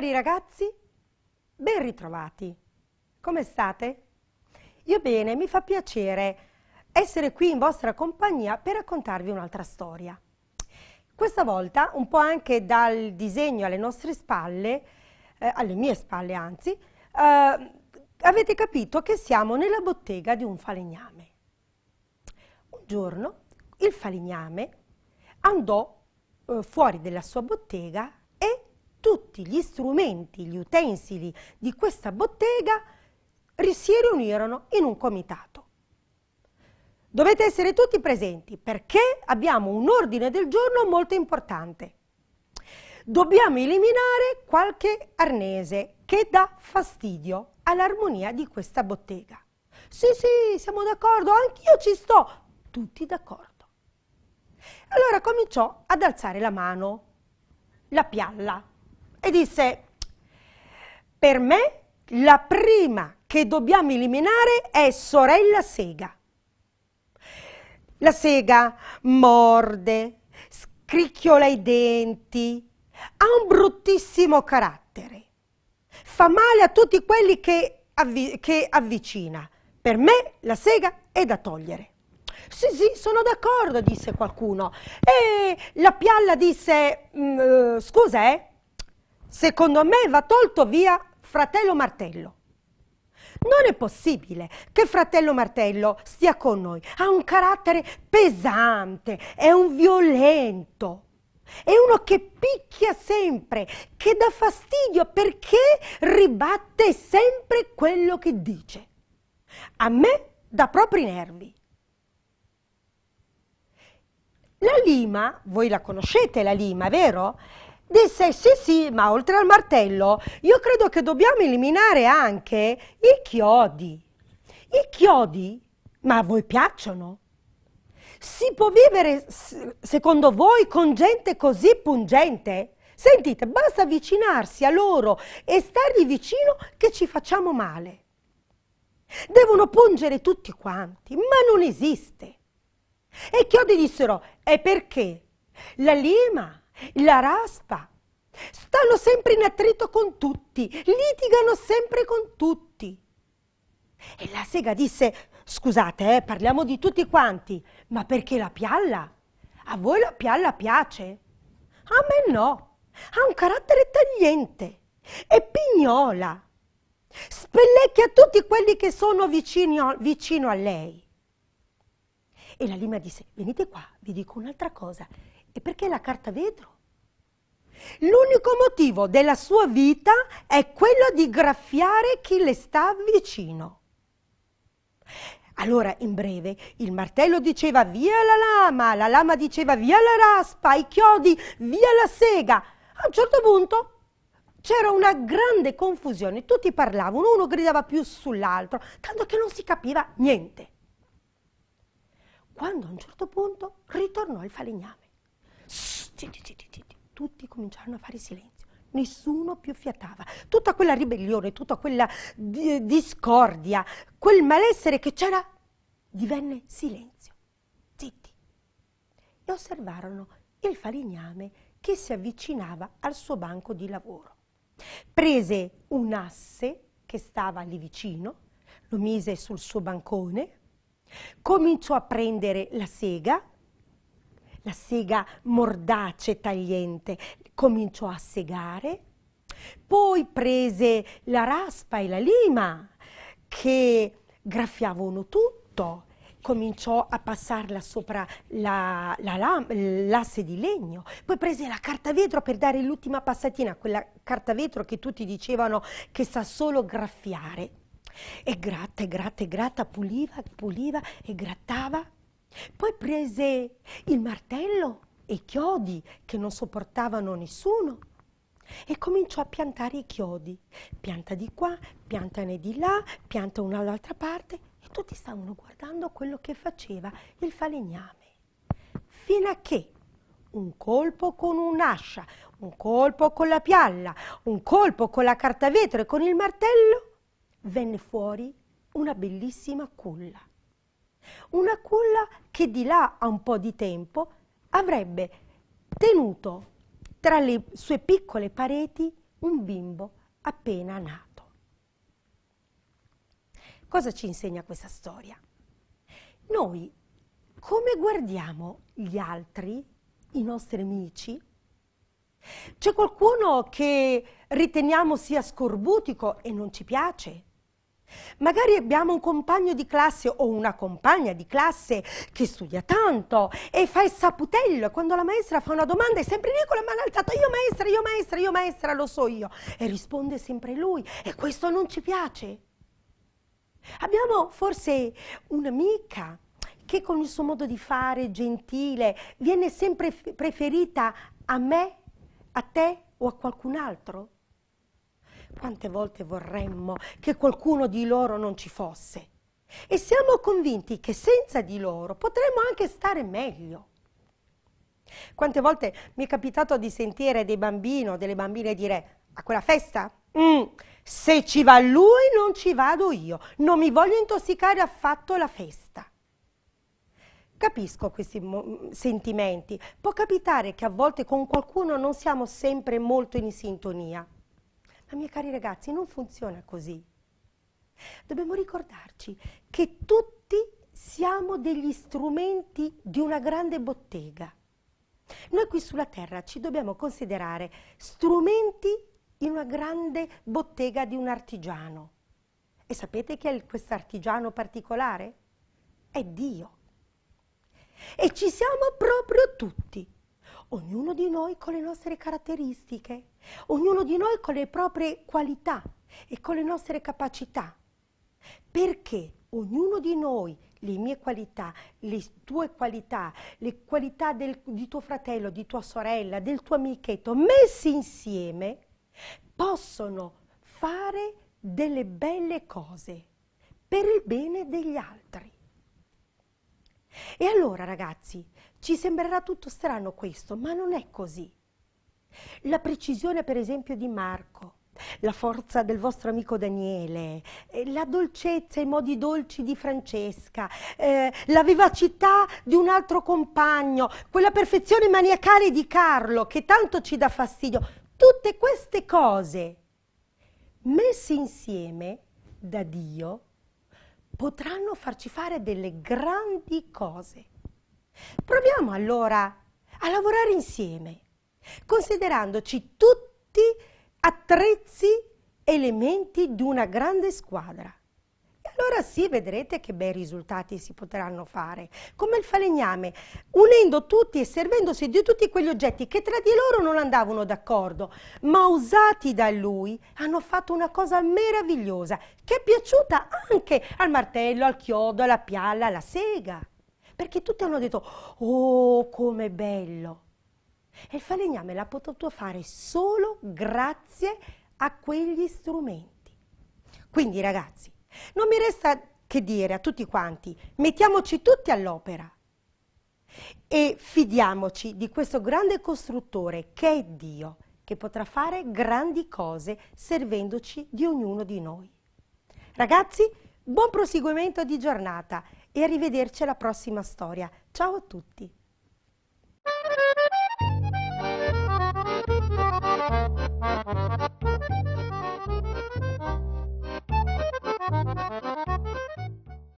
Cari ragazzi, ben ritrovati. Come state? Io bene, mi fa piacere essere qui in vostra compagnia per raccontarvi un'altra storia. Questa volta, un po' anche dal disegno alle nostre spalle, eh, alle mie spalle anzi, eh, avete capito che siamo nella bottega di un falegname. Un giorno il falegname andò eh, fuori della sua bottega tutti gli strumenti, gli utensili di questa bottega si riunirono in un comitato. Dovete essere tutti presenti perché abbiamo un ordine del giorno molto importante. Dobbiamo eliminare qualche arnese che dà fastidio all'armonia di questa bottega. Sì, sì, siamo d'accordo, anch'io ci sto. Tutti d'accordo. Allora cominciò ad alzare la mano, la pialla, e disse, per me la prima che dobbiamo eliminare è sorella sega. La sega morde, scricchiola i denti, ha un bruttissimo carattere, fa male a tutti quelli che, avvi che avvicina. Per me la sega è da togliere. Sì, sì, sono d'accordo, disse qualcuno. E la pialla disse, mm, eh, scusa, eh, Secondo me va tolto via fratello Martello. Non è possibile che fratello Martello stia con noi. Ha un carattere pesante, è un violento. È uno che picchia sempre, che dà fastidio perché ribatte sempre quello che dice. A me dà proprio i nervi. La lima, voi la conoscete la lima, vero? disse sì sì ma oltre al martello io credo che dobbiamo eliminare anche i chiodi. I chiodi, ma a voi piacciono? Si può vivere secondo voi con gente così pungente? Sentite, basta avvicinarsi a loro e stargli vicino che ci facciamo male. Devono pungere tutti quanti, ma non esiste. E i Chiodi dissero, è perché la lima la raspa. Stanno sempre in attrito con tutti, litigano sempre con tutti. E la sega disse, scusate, eh, parliamo di tutti quanti, ma perché la pialla? A voi la pialla piace? A me no, ha un carattere tagliente, è pignola, spellecchia tutti quelli che sono vicino, vicino a lei. E la lima disse, venite qua, vi dico un'altra cosa, e perché la carta vetro? L'unico motivo della sua vita è quello di graffiare chi le sta vicino. Allora, in breve, il martello diceva via la lama, la lama diceva via la raspa, i chiodi, via la sega. A un certo punto c'era una grande confusione, tutti parlavano, uno gridava più sull'altro, tanto che non si capiva niente. Quando a un certo punto ritornò il falegname zitti, zitti, zitti. Tutti cominciarono a fare silenzio. Nessuno più fiatava. Tutta quella ribellione, tutta quella di- eh, discordia, quel malessere che c'era, divenne silenzio. Zitti. E osservarono il falegname che si avvicinava al suo banco di lavoro. Prese un asse che stava lì vicino, lo mise sul suo bancone, cominciò a prendere la sega la sega mordace tagliente, cominciò a segare, poi prese la raspa e la lima che graffiavano tutto, cominciò a passarla sopra l'asse la, la, di legno, poi prese la carta vetro per dare l'ultima passatina, quella carta vetro che tutti dicevano che sa solo graffiare. E gratta, e gratta, e gratta, puliva, puliva e grattava poi prese il martello e i chiodi che non sopportavano nessuno e cominciò a piantare i chiodi. Pianta di qua, piantane di là, pianta una dall'altra parte e tutti stavano guardando quello che faceva il falegname. Fino a che un colpo con un'ascia, un colpo con la pialla, un colpo con la carta vetro e con il martello, venne fuori una bellissima culla. Una culla che di là a un po' di tempo avrebbe tenuto tra le sue piccole pareti un bimbo appena nato. Cosa ci insegna questa storia? Noi come guardiamo gli altri, i nostri amici? C'è qualcuno che riteniamo sia scorbutico e non ci piace? Magari abbiamo un compagno di classe o una compagna di classe che studia tanto e fa il saputello. Quando la maestra fa una domanda è sempre lì con la mano alzata. Io maestra, io maestra, io maestra, lo so io. E risponde sempre lui. E questo non ci piace. Abbiamo forse un'amica che con il suo modo di fare gentile viene sempre preferita a me, a te o a qualcun altro? Quante volte vorremmo che qualcuno di loro non ci fosse? E siamo convinti che senza di loro potremmo anche stare meglio. Quante volte mi è capitato di sentire dei bambini o delle bambine dire a quella festa? Mm, se ci va lui non ci vado io, non mi voglio intossicare affatto la festa. Capisco questi mo- sentimenti, può capitare che a volte con qualcuno non siamo sempre molto in sintonia. Ma miei cari ragazzi, non funziona così. Dobbiamo ricordarci che tutti siamo degli strumenti di una grande bottega. Noi qui sulla Terra ci dobbiamo considerare strumenti in una grande bottega di un artigiano. E sapete chi è questo artigiano particolare? È Dio. E ci siamo proprio tutti ognuno di noi con le nostre caratteristiche, ognuno di noi con le proprie qualità e con le nostre capacità. Perché ognuno di noi le mie qualità, le tue qualità, le qualità del, di tuo fratello, di tua sorella, del tuo amichetto, messi insieme, possono fare delle belle cose per il bene degli altri. E allora ragazzi, ci sembrerà tutto strano questo, ma non è così. La precisione per esempio di Marco, la forza del vostro amico Daniele, eh, la dolcezza, e i modi dolci di Francesca, eh, la vivacità di un altro compagno, quella perfezione maniacale di Carlo che tanto ci dà fastidio, tutte queste cose messe insieme da Dio potranno farci fare delle grandi cose. Proviamo allora a lavorare insieme, considerandoci tutti attrezzi, elementi di una grande squadra allora sì, vedrete che bei risultati si potranno fare. Come il falegname, unendo tutti e servendosi di tutti quegli oggetti che tra di loro non andavano d'accordo, ma usati da lui, hanno fatto una cosa meravigliosa, che è piaciuta anche al martello, al chiodo, alla pialla, alla sega. Perché tutti hanno detto, oh, com'è bello. E il falegname l'ha potuto fare solo grazie a quegli strumenti. Quindi ragazzi, non mi resta che dire a tutti quanti, mettiamoci tutti all'opera e fidiamoci di questo grande costruttore che è Dio, che potrà fare grandi cose servendoci di ognuno di noi. Ragazzi, buon proseguimento di giornata e arrivederci alla prossima storia. Ciao a tutti!